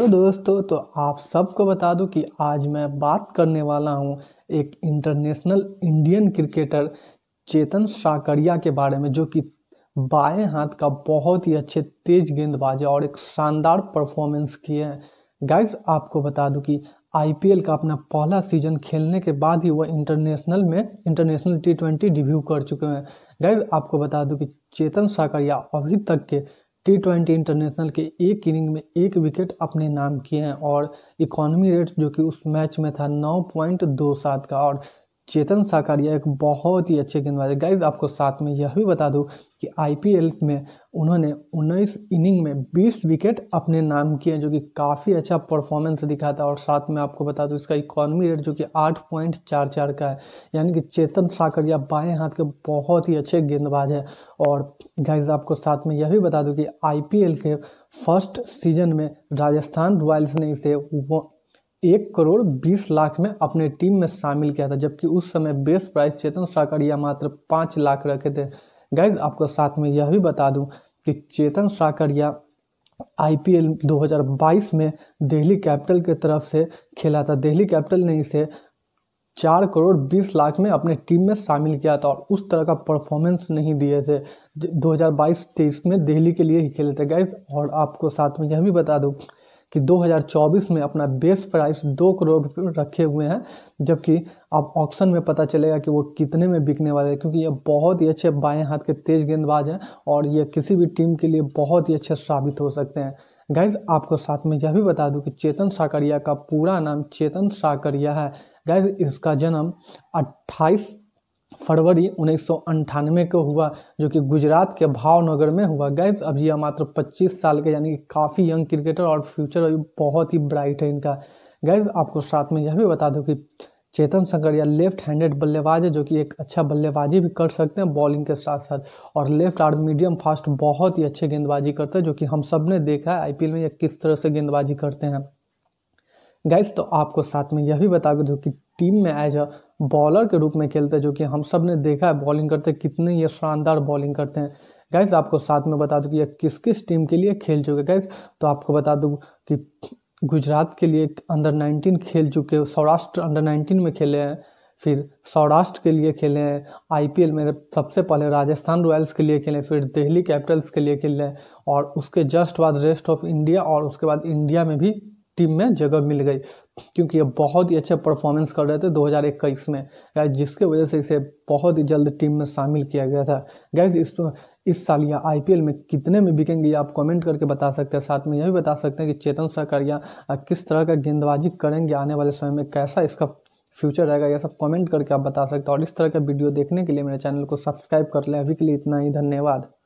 तो दोस्तों तो आप सबको बता दूं कि आज मैं बात करने वाला हूं एक international Indian cricketer Chetan Sakariya के बारे में जो कि बाएं हाथ का बहुत ही अच्छे तेज गेंदबाज है और एक शानदार परफॉर्मेंस किए हैं गाइस आपको बता दूं कि आईपीएल का अपना पहला सीजन खेलने के बाद ही वह इंटरनेशनल में इंटरनेशनल टी ट्वेंटी डिब्यू कर चुके हैं गाइस आपको बता दूं कि चेतन साकरिया अभी तक के टी ट्वेंटी इंटरनेशनल के एक इनिंग में एक विकेट अपने नाम किए हैं और इकोनॉमी रेट जो कि उस मैच में था नौ पॉइंट दो सात का और चेतन साकारिया एक बहुत ही अच्छे गेंदबाज है गाइज आपको साथ में यह भी बता दूं कि आईपीएल में उन्होंने 19 इनिंग में 20 विकेट अपने नाम किए जो कि काफ़ी अच्छा परफॉर्मेंस दिखा था और साथ में आपको बता दूं इसका इकॉनमी रेट जो कि 8.44 का है यानी कि चेतन साकरिया बाएं हाथ के बहुत ही अच्छे गेंदबाज है और गाइज आपको साथ में यह भी बता दूं कि आई के फर्स्ट सीजन में राजस्थान रॉयल्स ने इसे एक करोड़ बीस लाख में अपने टीम में शामिल किया था जबकि उस समय बेस प्राइस चेतन साकरिया मात्र पाँच लाख रखे थे गाइज आपको साथ में यह भी बता दूं कि चेतन साकरिया आईपीएल 2022 में दिल्ली कैपिटल के तरफ से खेला था दिल्ली कैपिटल ने इसे चार करोड़ बीस लाख में अपने टीम में शामिल किया था और उस तरह का परफॉर्मेंस नहीं दिए थे 2022-23 में दिल्ली के लिए ही खेले थे गैस और आपको साथ में यह भी बता दूँ कि 2024 में अपना बेस प्राइस दो करोड़ रखे हुए हैं जबकि अब ऑक्शन में पता चलेगा कि वो कितने में बिकने वाले हैं क्योंकि ये बहुत ही अच्छे बाएं हाथ के तेज गेंदबाज हैं और ये किसी भी टीम के लिए बहुत ही अच्छे साबित हो सकते हैं गाइज आपको साथ में यह भी बता दूं कि चेतन साकरिया का पूरा नाम चेतन साकरिया है गाइज इसका जन्म 28 फरवरी उन्नीस को हुआ जो कि गुजरात के भावनगर में हुआ गैस अभी यह मात्र 25 साल के यानी कि काफ़ी यंग क्रिकेटर और फ्यूचर अभी बहुत ही ब्राइट है इनका गैस आपको साथ में यह भी बता दूं कि चेतन शंकर या लेफ्ट हैंडेड बल्लेबाज है जो कि एक अच्छा बल्लेबाजी भी कर सकते हैं बॉलिंग के साथ साथ और लेफ्ट आर्म मीडियम फास्ट बहुत ही अच्छे गेंदबाजी करते हैं जो कि हम सब ने देखा है आई में ये किस तरह से गेंदबाजी करते हैं गाइस तो आपको साथ में यह भी बता दो कि टीम में एज अ बॉलर के रूप में खेलते हैं जो कि हम सब ने देखा है बॉलिंग करते कितने ये शानदार बॉलिंग करते हैं गैस आपको साथ में बता दूँ कि यह किस किस टीम के लिए खेल चुके गैस तो आपको बता दूँ कि गुजरात के लिए अंडर नाइनटीन खेल चुके सौराष्ट्र अंडर नाइनटीन में खेले हैं फिर सौराष्ट्र के लिए खेले हैं आईपीएल में सबसे पहले राजस्थान रॉयल्स के लिए खेले फिर दिल्ली कैपिटल्स के लिए खेले और उसके जस्ट बाद रेस्ट ऑफ इंडिया और उसके बाद इंडिया में भी टीम में जगह मिल गई क्योंकि ये बहुत ही अच्छा परफॉर्मेंस कर रहे थे 2021 में गाइज जिसके वजह से इसे बहुत ही जल्द टीम में शामिल किया गया था गैस इस इस साल या आई में कितने में बिकेंगे ये आप कमेंट करके बता सकते हैं साथ में यह भी बता सकते हैं कि चेतन सरकारिया किस तरह का गेंदबाजी करेंगे आने वाले समय में कैसा इसका फ्यूचर रहेगा यह सब कमेंट करके आप बता सकते हैं और इस तरह का वीडियो देखने के लिए मेरे चैनल को सब्सक्राइब कर लें अभी के लिए इतना ही धन्यवाद